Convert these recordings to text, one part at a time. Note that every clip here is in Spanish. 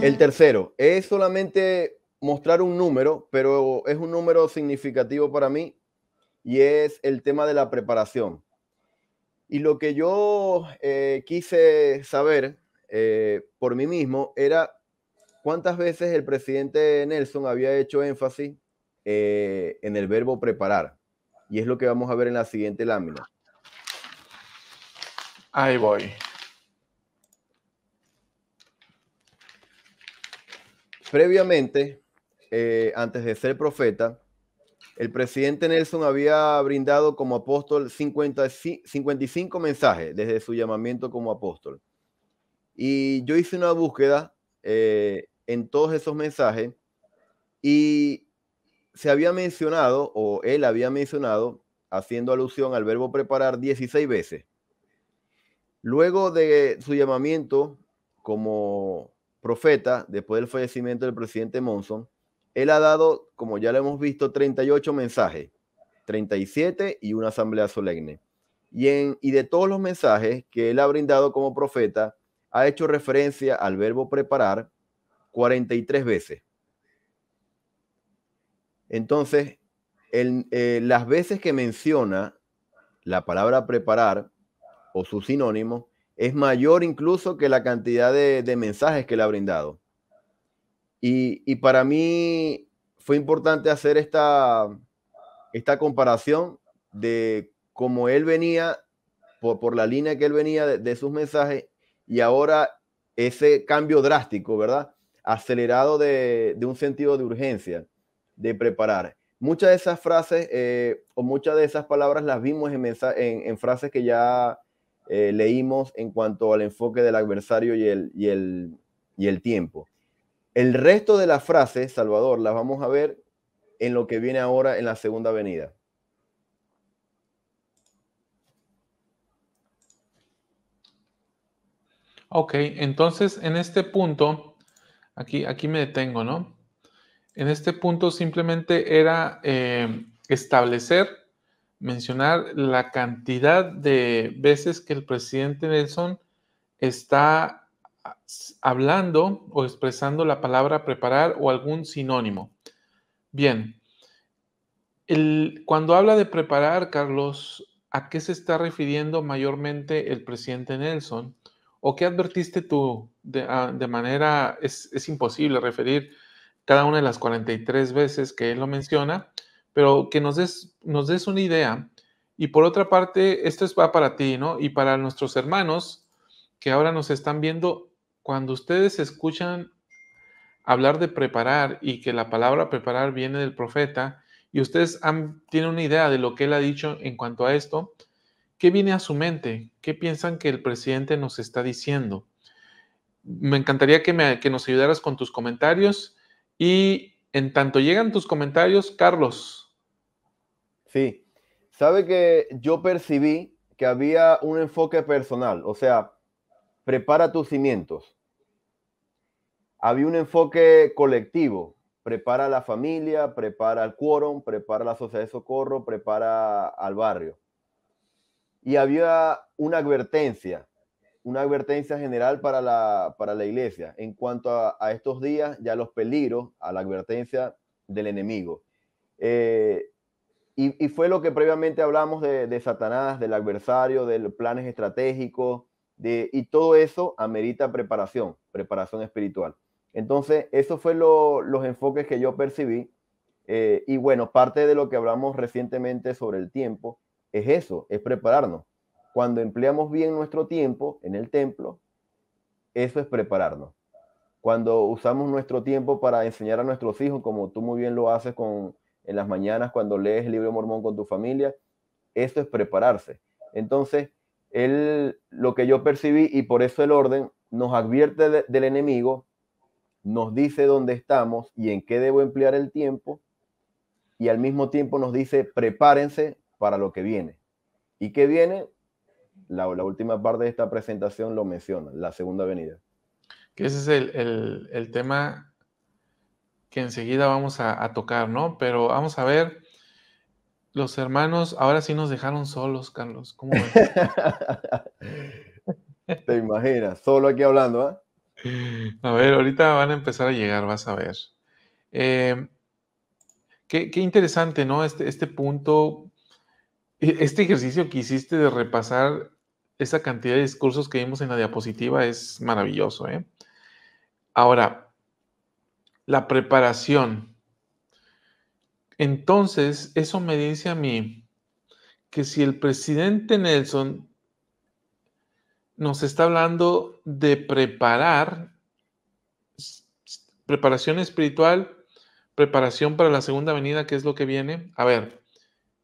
El tercero es solamente mostrar un número, pero es un número significativo para mí y es el tema de la preparación. Y lo que yo eh, quise saber eh, por mí mismo era cuántas veces el presidente Nelson había hecho énfasis eh, en el verbo preparar y es lo que vamos a ver en la siguiente lámina. Ahí voy. Previamente, eh, antes de ser profeta, el presidente Nelson había brindado como apóstol 50, 55 mensajes desde su llamamiento como apóstol. Y yo hice una búsqueda eh, en todos esos mensajes y se había mencionado, o él había mencionado, haciendo alusión al verbo preparar 16 veces. Luego de su llamamiento como profeta, después del fallecimiento del presidente Monson, él ha dado, como ya lo hemos visto, 38 mensajes, 37 y una asamblea solemne. Y, en, y de todos los mensajes que él ha brindado como profeta, ha hecho referencia al verbo preparar 43 veces. Entonces, eh, las veces que menciona la palabra preparar o su sinónimo es mayor incluso que la cantidad de, mensajes que le ha brindado. Y, para mí fue importante hacer esta, comparación de cómo él venía, por, la línea que él venía de, sus mensajes, y ahora ese cambio drástico, ¿verdad? Acelerado de un sentido de urgencia de preparar. Muchas de esas frases eh, o muchas de esas palabras las vimos en, en, frases que ya eh, leímos en cuanto al enfoque del adversario y el, y el, tiempo. El resto de las frases, Salvador, las vamos a ver en lo que viene ahora en la segunda avenida Ok, entonces en este punto, aquí, aquí me detengo, ¿no? En este punto simplemente era eh, establecer, mencionar la cantidad de veces que el presidente Nelson está hablando o expresando la palabra preparar o algún sinónimo. Bien, cuando habla de preparar, Carlos, ¿a qué se está refiriendo mayormente el presidente Nelson? ¿O qué advertiste tú? De, ah, manera, es imposible referir cada una de las 43 veces que él lo menciona, pero que nos des, nos des una idea. Y por otra parte, esto es, va para ti, ¿no? Y para nuestros hermanos que ahora nos están viendo, cuando ustedes escuchan hablar de preparar y que la palabra preparar viene del profeta, y ustedes tienen una idea de lo que él ha dicho en cuanto a esto, ¿qué viene a su mente? ¿Qué piensan que el presidente nos está diciendo? Me encantaría que, que nos ayudaras con tus comentarios y en tanto llegan tus comentarios, Carlos. Sí, sabe que yo percibí que había un enfoque personal, o sea, prepara tus cimientos. Había un enfoque colectivo, prepara la familia, prepara el quórum, prepara la sociedad de socorro, prepara al barrio. Y había una advertencia, una advertencia general para la, para la iglesia en cuanto a, estos días ya los peligros, a la advertencia del enemigo. Eh, y, fue lo que previamente hablamos de, Satanás, del adversario, del planes estratégicos, de, y todo eso amerita preparación, preparación espiritual. Entonces, esos fueron lo, los enfoques que yo percibí. Eh, y bueno, parte de lo que hablamos recientemente sobre el tiempo es eso, es prepararnos cuando empleamos bien nuestro tiempo en el templo, eso es prepararnos. Cuando usamos nuestro tiempo para enseñar a nuestros hijos, como tú muy bien lo haces con, en las mañanas cuando lees el libro mormón con tu familia, eso es prepararse. Entonces, él, lo que yo percibí, y por eso el orden, nos advierte del enemigo, nos dice dónde estamos y en qué debo emplear el tiempo, y al mismo tiempo nos dice, prepárense para lo que viene. ¿Y qué viene? la, última parte de esta presentación lo menciona, la segunda avenida Que ese es el, tema que enseguida vamos a, tocar, ¿no? Pero vamos a ver, los hermanos ahora sí nos dejaron solos, Carlos. ¿Cómo Te imaginas, solo aquí hablando, ¿ah? A ver, ahorita van a empezar a llegar, vas a ver. Eh, qué, interesante, ¿no? Este, este punto, e, este ejercicio que hiciste de repasar esa cantidad de discursos que vimos en la diapositiva es maravilloso. ¿eh? Ahora, la preparación. Entonces, eso me dice a mí que si el presidente Nelson nos está hablando de preparar, preparación espiritual, preparación para la segunda venida, que es lo que viene, a ver,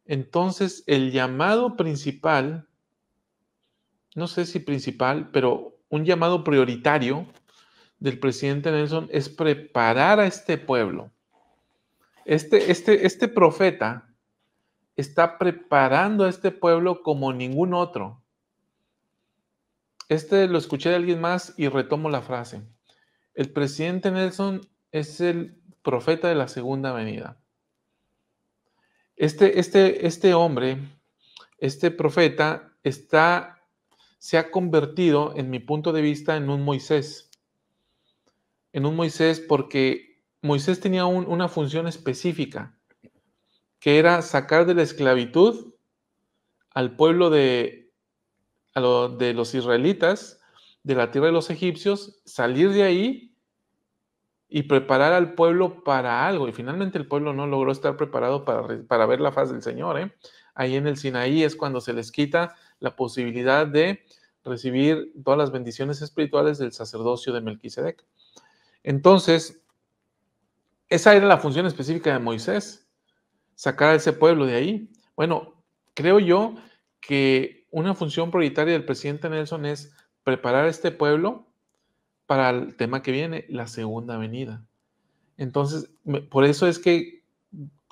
entonces el llamado principal no sé si principal, pero un llamado prioritario del presidente Nelson es preparar a este pueblo. Este, este, este profeta está preparando a este pueblo como ningún otro. Este lo escuché de alguien más y retomo la frase. El presidente Nelson es el profeta de la segunda venida. Este, este, este hombre, este profeta, está se ha convertido, en mi punto de vista, en un Moisés. En un Moisés porque Moisés tenía una función específica, que era sacar de la esclavitud al pueblo de, de los israelitas, de la tierra de los egipcios, salir de ahí y preparar al pueblo para algo. Y finalmente el pueblo no logró estar preparado para, para ver la faz del Señor. ¿eh? Ahí en el Sinaí es cuando se les quita la posibilidad de recibir todas las bendiciones espirituales del sacerdocio de Melquisedec. Entonces, esa era la función específica de Moisés, sacar a ese pueblo de ahí. Bueno, creo yo que una función prioritaria del presidente Nelson es preparar a este pueblo para el tema que viene, la segunda venida. Entonces, por eso es que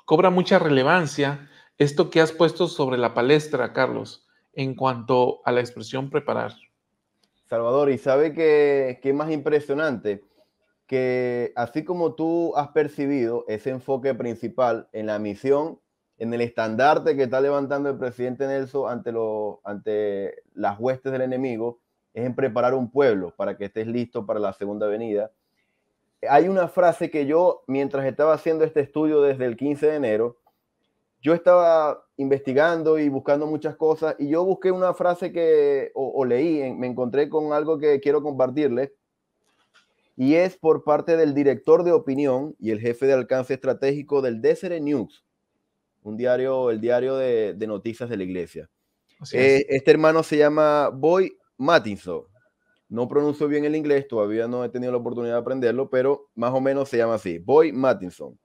cobra mucha relevancia esto que has puesto sobre la palestra, Carlos, en cuanto a la expresión preparar. Salvador, ¿y sabe qué es más impresionante? Que así como tú has percibido ese enfoque principal en la misión, en el estandarte que está levantando el presidente Nelson ante, ante las huestes del enemigo, es en preparar un pueblo para que estés listo para la segunda venida. Hay una frase que yo, mientras estaba haciendo este estudio desde el 15 de enero, yo estaba investigando y buscando muchas cosas y yo busqué una frase que o, leí, me encontré con algo que quiero compartirles y es por parte del director de opinión y el jefe de alcance estratégico del Deseret News, un diario, el diario de, noticias de la iglesia. Eh, este hermano se llama Boy Matinson. No pronuncio bien el inglés, todavía no he tenido la oportunidad de aprenderlo, pero más o menos se llama así, Boy Matinson.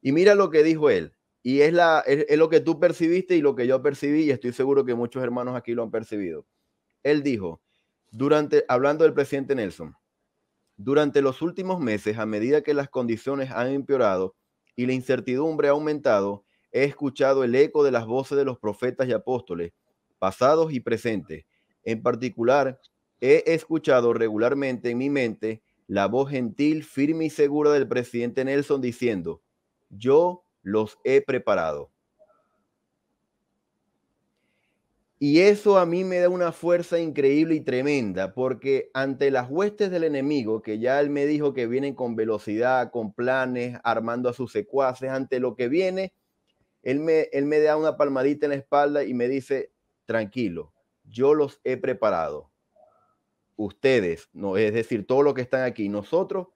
Y mira lo que dijo él. Y es, la, lo que tú percibiste y lo que yo percibí, y estoy seguro que muchos hermanos aquí lo han percibido. Él dijo, durante, hablando del presidente Nelson, durante los últimos meses, a medida que las condiciones han empeorado y la incertidumbre ha aumentado, he escuchado el eco de las voces de los profetas y apóstoles, pasados y presentes. En particular, he escuchado regularmente en mi mente la voz gentil, firme y segura del presidente Nelson diciendo, yo los he preparado. Y eso a mí me da una fuerza increíble y tremenda, porque ante las huestes del enemigo, que ya él me dijo que vienen con velocidad, con planes, armando a sus secuaces, ante lo que viene, él me, él me da una palmadita en la espalda y me dice, tranquilo, yo los he preparado. Ustedes, no, es decir, todos los que están aquí, nosotros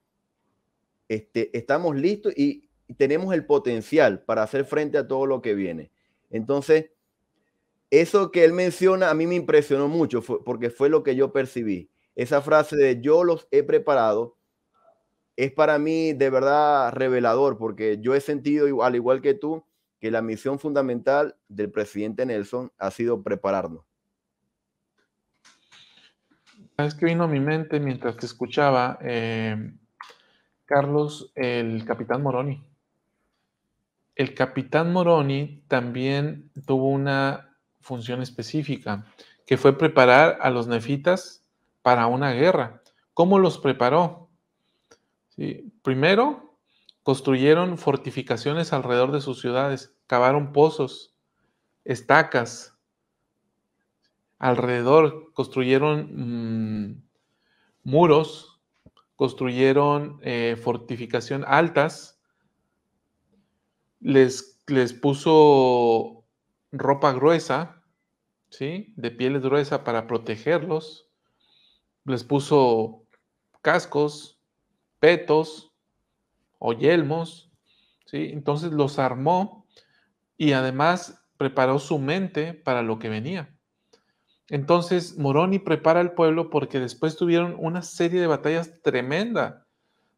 este, estamos listos y, tenemos el potencial para hacer frente a todo lo que viene. Entonces, eso que él menciona a mí me impresionó mucho porque fue lo que yo percibí. Esa frase de yo los he preparado es para mí de verdad revelador porque yo he sentido, al igual que tú, que la misión fundamental del presidente Nelson ha sido prepararnos. Sabes que vino a mi mente mientras te escuchaba, eh, Carlos, el capitán Moroni el capitán Moroni también tuvo una función específica, que fue preparar a los nefitas para una guerra. ¿Cómo los preparó? Primero, construyeron fortificaciones alrededor de sus ciudades, cavaron pozos, estacas, alrededor construyeron mm, muros, construyeron eh, fortificación altas les, puso ropa gruesa, ¿sí? De pieles gruesa para protegerlos. Les puso cascos, petos o yelmos, ¿sí? Entonces los armó y además preparó su mente para lo que venía. Entonces Moroni prepara al pueblo porque después tuvieron una serie de batallas tremenda,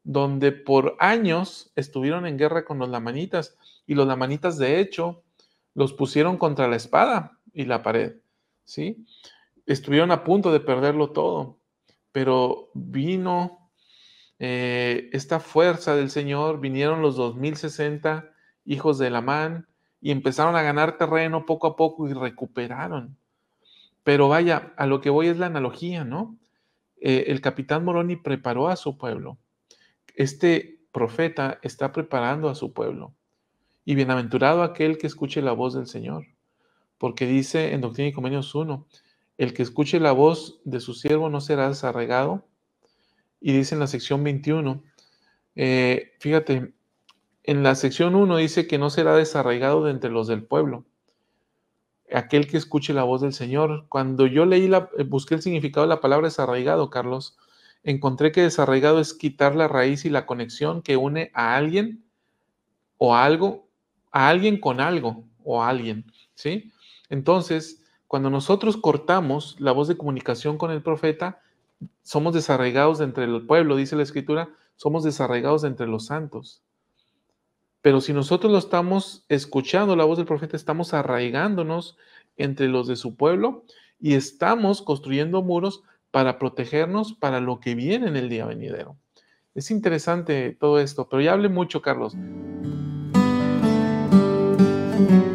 donde por años estuvieron en guerra con los lamanitas y los lamanitas de hecho los pusieron contra la espada y la pared, ¿sí? Estuvieron a punto de perderlo todo, pero vino eh, esta fuerza del Señor, vinieron los 2060 hijos de Lamán y empezaron a ganar terreno poco a poco y recuperaron. Pero vaya, a lo que voy es la analogía, ¿no? Eh, el capitán Moroni preparó a su pueblo. Este profeta está preparando a su pueblo y bienaventurado aquel que escuche la voz del Señor. Porque dice en Doctrina y Convenios 1, el que escuche la voz de su siervo no será desarraigado. Y dice en la sección 21, eh, fíjate, en la sección 1 dice que no será desarraigado de entre los del pueblo. Aquel que escuche la voz del Señor. Cuando yo leí, la, eh, busqué el significado de la palabra desarraigado, Carlos, encontré que desarraigado es quitar la raíz y la conexión que une a alguien o algo a alguien con algo o a alguien, ¿sí? Entonces, cuando nosotros cortamos la voz de comunicación con el profeta, somos desarraigados entre el pueblo, dice la escritura, somos desarraigados entre los santos. Pero si nosotros lo estamos escuchando, la voz del profeta, estamos arraigándonos entre los de su pueblo y estamos construyendo muros para protegernos para lo que viene en el día venidero. Es interesante todo esto, pero ya hablé mucho, Carlos. Thank you.